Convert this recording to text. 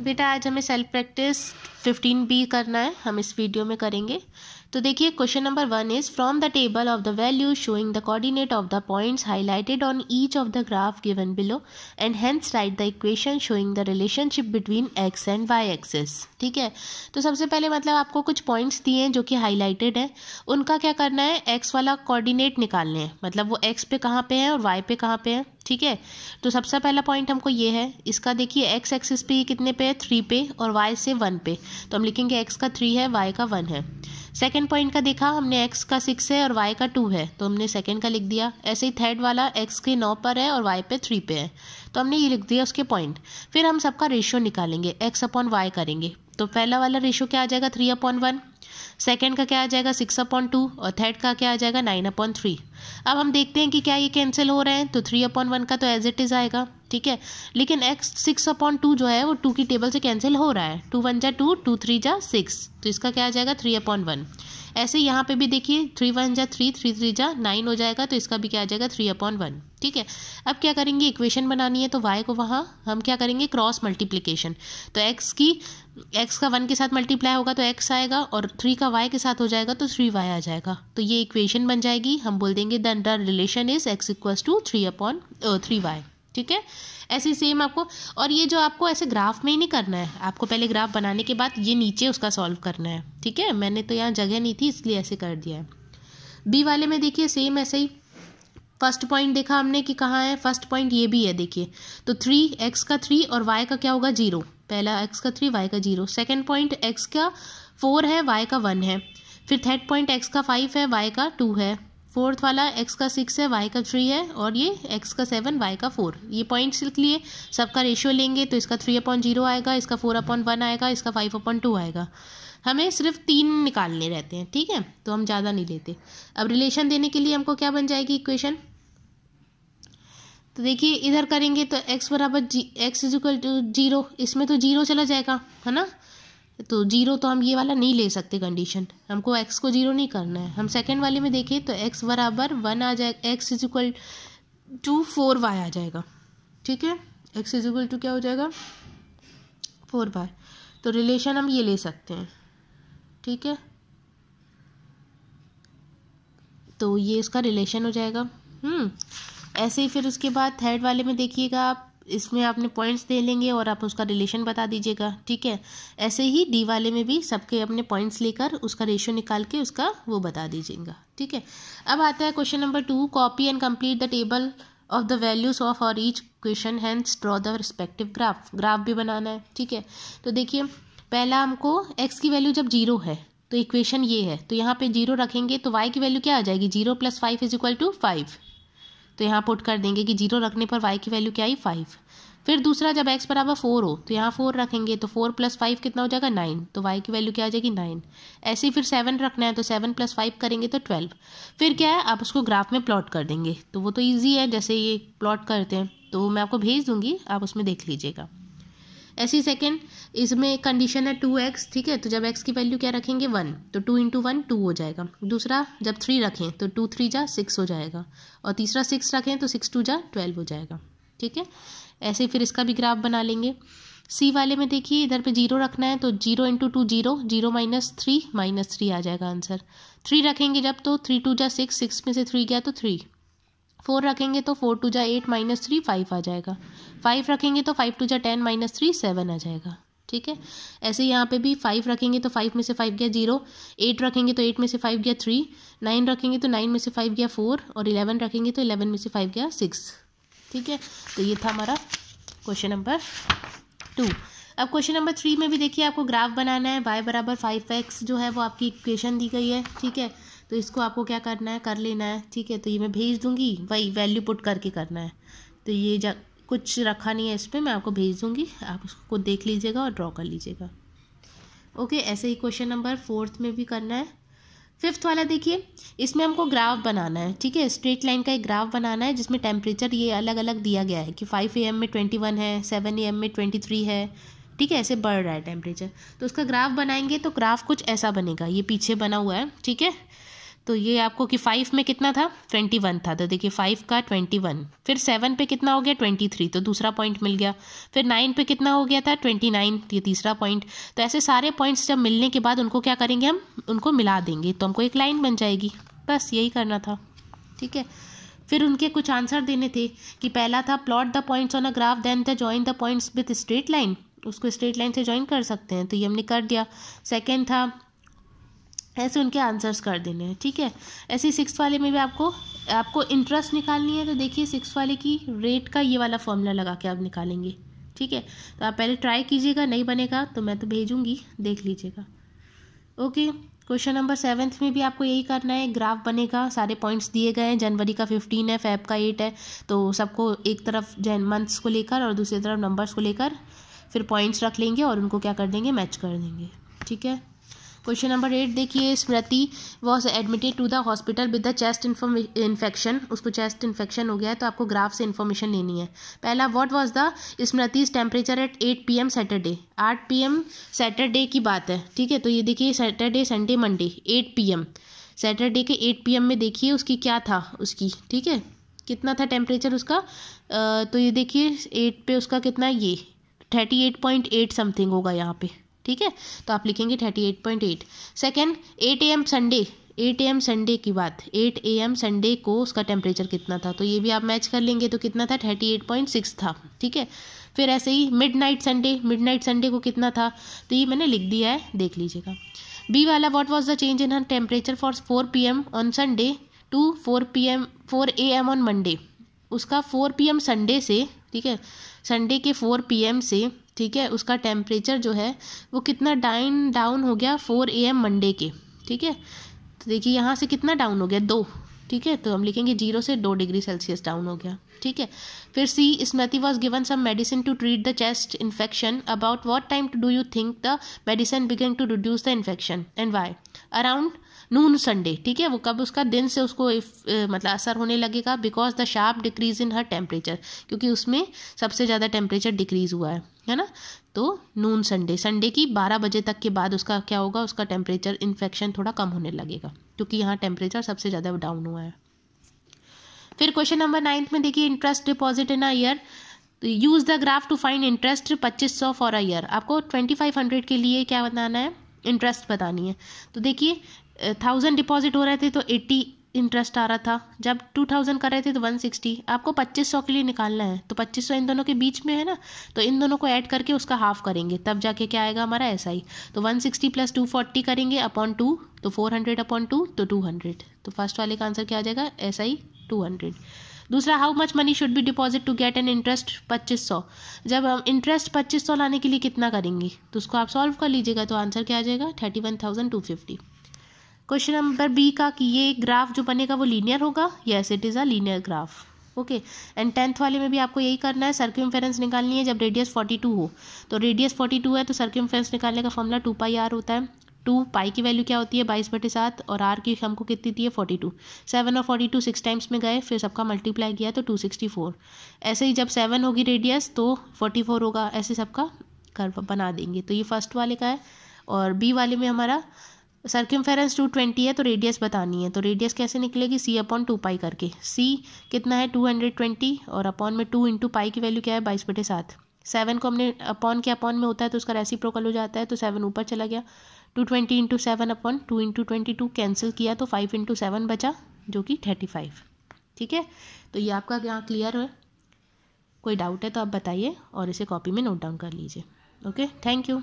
बेटा आज हमें सेल्फ प्रैक्टिस फिफ्टीन बी करना है हम इस वीडियो में करेंगे तो देखिए question number one is from the table of the value showing the coordinate of the points highlighted on each of the graph given below and hence write the equation showing the relationship between x and y axes ठीक है तो सबसे पहले मतलब आपको कुछ points दिए हैं जो कि हाईलाइटेड हैं उनका क्या करना है एक्स वाला कॉर्डिनेट निकालने हैं मतलब वो एक्स पे कहाँ पे है और वाई पे कहाँ पे है ठीक है तो सबसे पहला पॉइंट हमको ये है इसका देखिए एक्स एक्सिस पे ये कितने पे है थ्री पे और वाई से वन पे तो हम लिखेंगे एक्स का थ्री है वाई का वन है सेकेंड पॉइंट का देखा हमने एक्स का सिक्स है और वाई का टू है तो हमने सेकेंड का लिख दिया ऐसे ही थर्ड वाला एक्स के नौ पर है और वाई पे थ्री पे है तो हमने ये लिख दिया उसके पॉइंट फिर हम सबका रेशियो निकालेंगे एक्स अपॉन वाई करेंगे तो पहला वाला रेशियो क्या आ जाएगा थ्री अपॉन वन सेकेंड का क्या आ जाएगा सिक्स अपॉन टू और थर्ड का क्या आ जाएगा नाइन अपॉन थ्री अब हम देखते हैं कि क्या ये कैंसिल हो रहे हैं तो थ्री अपॉन वन का तो एज इट इज़ आएगा ठीक है लेकिन एक्स सिक्स अपॉन टू जो है वो टू की टेबल से कैंसिल हो रहा है टू वन जा टू टू थ्री जा सिक्स तो इसका क्या आ जाएगा थ्री अपॉन वन ऐसे यहाँ पे भी देखिए थ्री वन जा थ्री थ्री थ्री जा नाइन हो जाएगा तो इसका भी क्या आ जाएगा थ्री अपॉन वन ठीक है अब क्या करेंगे इक्वेशन बनानी है तो वाई को वहाँ हम क्या करेंगे क्रॉस मल्टीप्लीकेशन तो एक्स की एक्स का वन के साथ मल्टीप्लाई होगा तो एक्स आएगा और थ्री का वाई के साथ हो जाएगा तो थ्री वाई आ जाएगा तो ये इक्वेशन बन जाएगी हम बोल देंगे the relation is x equals to three upon three y ठीक है ऐसे सेम आपको और ये जो आपको ऐसे ग्राफ में ही नहीं करना है आपको पहले ग्राफ बनाने के बाद ये नीचे उसका सॉल्व करना है ठीक है मैंने तो यहाँ जगह नहीं थी इसलिए ऐसे कर दिया है बी वाले में देखिए सेम ऐसे ही फर्स्ट पॉइंट देखा हमने कि कहाँ है फर्स्ट पॉइंट ये भी है देखिए तो थ्री एक्स का थ्री और वाई का क्या होगा जीरो पहला एक्स का थ्री वाई का जीरो सेकेंड पॉइंट एक्स का फोर है वाई का वन है फिर थर्ड पॉइंट एक्स का फाइव है वाई का टू है फोर्थ वाला एक्स का सिक्स है वाई का थ्री है और ये एक्स का सेवन वाई का फोर ये पॉइंट्स लिख लिए सबका रेशियो लेंगे तो इसका थ्री अपॉइंट जीरो आएगा इसका फोर अपॉइंट वन आएगा इसका फाइव अपॉइंट टू आएगा हमें सिर्फ तीन निकालने रहते हैं ठीक है तो हम ज़्यादा नहीं लेते अब रिलेशन देने के लिए हमको क्या बन जाएगी इक्वेशन तो देखिए इधर करेंगे तो एक्स बराबर जी एक्स इजिकल टू जीरो इसमें तो जीरो चला जाएगा है ना तो जीरो तो हम ये वाला नहीं ले सकते कंडीशन हमको एक्स को जीरो नहीं करना है हम सेकेंड वाले में देखें तो एक्स बराबर वन आ जाएगा x is equal to four y आ जाएगा ठीक है एक्स इज इक्वल टू क्या हो जाएगा फोर वाई तो रिलेशन हम ये ले सकते हैं ठीक है तो ये इसका रिलेशन हो जाएगा हम्म, ऐसे ही फिर उसके बाद थर्ड वाले में देखिएगा आप इसमें आपने पॉइंट्स दे लेंगे और आप उसका रिलेशन बता दीजिएगा ठीक है ऐसे ही डी वाले में भी सबके अपने पॉइंट्स लेकर उसका रेशियो निकाल के उसका वो बता दीजिएगा ठीक है अब आता है question number two copy and complete the table of the values of और each question hands draw the respective graph graph भी बनाना है ठीक है तो देखिए पहला हमको एक्स की वैल्यू जब जीरो है तो इक्वेशन ये है तो यहाँ पे जीरो रखेंगे तो वाई की वैल्यू क्या आ जाएगी zero plus five is equal to five तो यहाँ पुट कर देंगे कि जीरो रखने पर वाई की वैल्यू क्या आई फाइव फिर दूसरा जब एक्स बराबर फोर हो तो यहाँ फोर रखेंगे तो फोर प्लस फाइव कितना हो जाएगा नाइन तो वाई की वैल्यू क्या आ जाएगी नाइन ऐसे ही फिर सेवन रखना है तो सेवन प्लस फाइव करेंगे तो ट्वेल्व फिर क्या है आप उसको ग्राफ में प्लॉट कर देंगे तो वो तो ईजी है जैसे ये प्लॉट करते हैं तो मैं आपको भेज दूंगी आप उसमें देख लीजिएगा ऐसी सेकेंड इसमें कंडीशन है टू एक्स ठीक है तो जब एक्स की वैल्यू क्या रखेंगे वन तो टू इंटू वन टू हो जाएगा दूसरा जब थ्री रखें तो टू थ्री जा सिक्स हो जाएगा और तीसरा सिक्स रखें तो सिक्स टू जा ट्वेल्व हो जाएगा ठीक है ऐसे फिर इसका भी ग्राफ बना लेंगे सी वाले में देखिए इधर पे जीरो रखना है तो zero into two zero zero minus three minus three आ जाएगा आंसर थ्री रखेंगे जब तो थ्री टू जा सिक्स सिक्स में से थ्री गया तो थ्री फोर रखेंगे तो फोर टू जा एट माइनस थ्री फाइव आ जाएगा फाइव रखेंगे तो फाइव टू जा टेन माइनस थ्री सेवन आ जाएगा ठीक है ऐसे यहाँ पे भी फाइव रखेंगे तो फाइव में से फाइव गया जीरो एट रखेंगे तो एट में से फाइव गया थ्री नाइन रखेंगे तो नाइन में से फाइव गया फोर और इलेवन रखेंगे तो इलेवन में से फाइव गया सिक्स ठीक है तो ये था हमारा क्वेश्चन नंबर टू अब क्वेश्चन नंबर थ्री में भी देखिए आपको ग्राफ बनाना है वाई बराबर फाइव एक्स जो है वो आपकी इक्वेशन दी गई है ठीक है तो इसको आपको क्या करना है कर लेना है ठीक है तो ये मैं भेज दूंगी वही वैल्यू पुट करके करना है तो ये जा कुछ रखा नहीं है इस पर मैं आपको भेज दूँगी आप उसको देख लीजिएगा और ड्रॉ कर लीजिएगा ओके ऐसे ही क्वेश्चन नंबर फोर्थ में भी करना है फिफ्थ वाला देखिए इसमें हमको ग्राफ बनाना है ठीक है स्ट्रेट लाइन का एक ग्राफ बनाना है जिसमें टेम्परेचर ये अलग अलग दिया गया है कि फाइव ए एम में ट्वेंटी वन है सेवन ए एम में ट्वेंटी थ्री है ठीक है ऐसे बढ़ रहा है टेम्परेचर तो उसका ग्राफ बनाएंगे तो ग्राफ कुछ ऐसा बनेगा ये पीछे बना हुआ है ठीक है तो ये आपको कि फाइव में कितना था ट्वेंटी वन था तो देखिए फाइव का ट्वेंटी वन फिर सेवन पे कितना हो गया ट्वेंटी थ्री तो दूसरा पॉइंट मिल गया फिर नाइन पे कितना हो गया था ट्वेंटी नाइन ये तीसरा पॉइंट तो ऐसे सारे पॉइंट्स जब मिलने के बाद उनको क्या करेंगे हम उनको मिला देंगे तो हमको एक लाइन बन जाएगी बस यही करना था ठीक है फिर उनके कुछ आंसर देने थे कि पहला था plot the points on a graph then the join the points with straight line उसको स्ट्रेट लाइन से ज्वाइन कर सकते हैं तो ये हमने कर दिया सेकेंड था ऐसे उनके आंसर्स कर देने हैं ठीक है ऐसे सिक्स वाले में भी आपको आपको इंटरेस्ट निकालनी है तो देखिए सिक्स वाले की रेट का ये वाला फॉर्मूला लगा के आप निकालेंगे ठीक है तो आप पहले ट्राई कीजिएगा नहीं बनेगा तो मैं तो भेजूँगी देख लीजिएगा ओके क्वेश्चन नंबर सेवन्थ में भी आपको यही करना है ग्राफ बनेगा सारे पॉइंट्स दिए गए हैं जनवरी का फिफ्टीन है फेब का एट है तो सबको एक तरफ जैन मंथ्स को लेकर और दूसरी तरफ नंबर्स को लेकर फिर पॉइंट्स रख लेंगे और उनको क्या कर देंगे मैच कर देंगे ठीक है क्वेश्चन नंबर एट देखिए Smriti was admitted to the hospital with the chest infection उसको चेस्ट इन्फेक्शन हो गया है तो आपको ग्राफ से इन्फॉर्मेशन लेनी है पहला what was the Smriti's temperature at eight P M Saturday आठ पी एम सैटरडे की बात है ठीक है तो ये देखिए Saturday Sunday Monday eight P M Saturday के एट पी एम में देखिए उसकी क्या था उसकी ठीक है कितना था टेम्परेचर उसका आ, तो ये देखिए एट पे उसका कितना ये thirty eight point eight something होगा यहाँ पे ठीक है तो आप लिखेंगे thirty eight point eight second eight A M Sunday eight A M Sunday की बात एट ए एम संडे को उसका टेम्परेचर कितना था तो ये भी आप मैच कर लेंगे तो कितना था थर्टी एट पॉइंट सिक्स था ठीक है फिर ऐसे ही midnight Sunday midnight Sunday को कितना था तो ये मैंने लिख दिया है देख लीजिएगा बी वाला what was the change in her temperature for four P M on Sunday to four P M four A M on Monday उसका फोर पी एम संडे से ठीक है संडे के फोर पी एम से ठीक है उसका टेम्परेचर जो है वो कितना डाइन डाउन हो गया फोर ए एम मंडे के ठीक है तो देखिए यहाँ से कितना डाउन हो गया दो ठीक है तो हम लिखेंगे जीरो से दो डिग्री सेल्सियस डाउन हो गया ठीक है फिर C Smriti was given some medicine to treat the chest infection about what time do you think the medicine began to reduce the infection and why around noon Sunday ठीक है वो कब उसका दिन से उसको इफ, ए, मतलब असर होने लगेगा because the sharp decrease in her temperature क्योंकि उसमें सबसे ज़्यादा टेम्परेचर डिक्रीज हुआ है है ना तो नून संडे संडे की 12 बजे तक के बाद उसका क्या होगा उसका टेम्परेचर इन्फेक्शन थोड़ा कम होने लगेगा क्योंकि यहाँ टेम्परेचर सबसे ज़्यादा डाउन हुआ है फिर क्वेश्चन नंबर नाइन्थ में देखिए interest deposit in a year use the graph to find interest पच्चीस सौ फॉर अ ईयर आपको ट्वेंटी फाइव हंड्रेड के लिए क्या बताना है इंटरेस्ट बतानी है तो देखिए थाउजेंड डिपॉजिट हो रहे थे तो एट्टी इंटरेस्ट आ रहा था जब टू थाउजेंड कर रहे थे तो वन सिक्सटी आपको पच्चीस सौ के लिए निकालना है तो पच्चीस सौ इन दोनों के बीच में है ना तो इन दोनों को ऐड करके उसका हाफ करेंगे तब जाके क्या आएगा हमारा ऐसा ही तो one sixty plus two forty करेंगे अपॉन टू तो फोर हंड्रेड अपॉन टू तो टू हंड्रेड तो फर्स्ट वाले का आंसर क्या आ जाएगा ऐसा ही टू हंड्रेड दूसरा how much money should be deposit to get an interest पच्चीस सौ जब हम इंटरेस्ट पच्चीस सौ लाने के लिए कितना करेंगे तो उसको आप सॉल्व कर लीजिएगा तो आंसर क्या आ जाएगा thirty one thousand two fifty question number B का कि ये ग्राफ जो बनेगा वो लीनियर होगा yes it is a linear graph okay and tenth वाले में भी आपको यही करना है सर्क्यूम निकालनी है जब रेडियस फोर्टी टू हो तो रेडियस फोर्टी टू है तो सर्क्यूम निकालने का फॉर्मूला टू पाई आर होता है टू पाई की वैल्यू क्या होती है बाईस बटे सात और आर की हमको कितनी थी है फोर्टी टू सेवन और फोर्टी टू सिक्स टाइम्स में गए फिर सबका मल्टीप्लाई किया तो टू सिक्सटी फोर ऐसे ही जब सेवन होगी रेडियस तो फोर्टी फोर होगा ऐसे सबका कर्व बना देंगे तो ये फर्स्ट वाले का है और बी वाले में हमारा सर्क्यूम फेरेंस टू ट्वेंटी है तो रेडियस बतानी है तो रेडियस कैसे निकलेगी सी अपॉन टू पाई करके सी कितना है टू हंड्रेड ट्वेंटी और अपॉन में टू इंटू पाई की वैल्यू क्या है बाईस बटे सात सेवन को हमने अपॉन के अपॉन में होता है तो उसका प्रोकल हो जाता है तो सेवन ऊपर चला गया two twenty into seven upon two into twenty two cancel किया तो फाइव इंटू सेवन बचा जो कि थर्टी फाइव ठीक है तो ये आपका यहाँ क्लियर है कोई डाउट है तो आप बताइए और इसे कॉपी में नोट डाउन कर लीजिए ओके थैंक यू